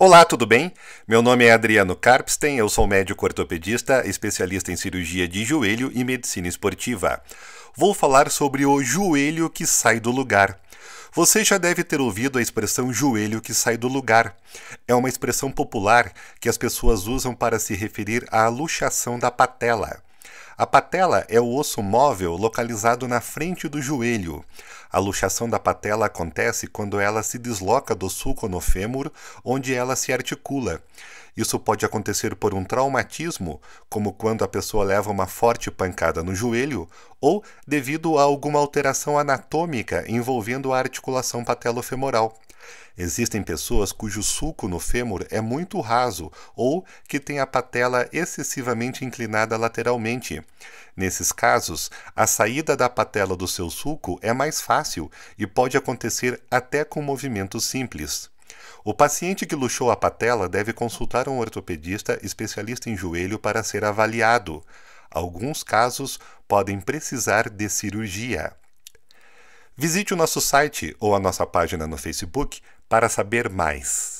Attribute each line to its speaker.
Speaker 1: Olá, tudo bem? Meu nome é Adriano Karpstein, eu sou médico ortopedista, especialista em cirurgia de joelho e medicina esportiva. Vou falar sobre o joelho que sai do lugar. Você já deve ter ouvido a expressão joelho que sai do lugar. É uma expressão popular que as pessoas usam para se referir à luxação da patela. A patela é o osso móvel localizado na frente do joelho. A luxação da patela acontece quando ela se desloca do sulco no fêmur, onde ela se articula. Isso pode acontecer por um traumatismo, como quando a pessoa leva uma forte pancada no joelho, ou devido a alguma alteração anatômica envolvendo a articulação patelofemoral. Existem pessoas cujo suco no fêmur é muito raso ou que tem a patela excessivamente inclinada lateralmente. Nesses casos, a saída da patela do seu suco é mais fácil e pode acontecer até com movimentos simples. O paciente que luxou a patela deve consultar um ortopedista especialista em joelho para ser avaliado. Alguns casos podem precisar de cirurgia. Visite o nosso site ou a nossa página no Facebook para saber mais.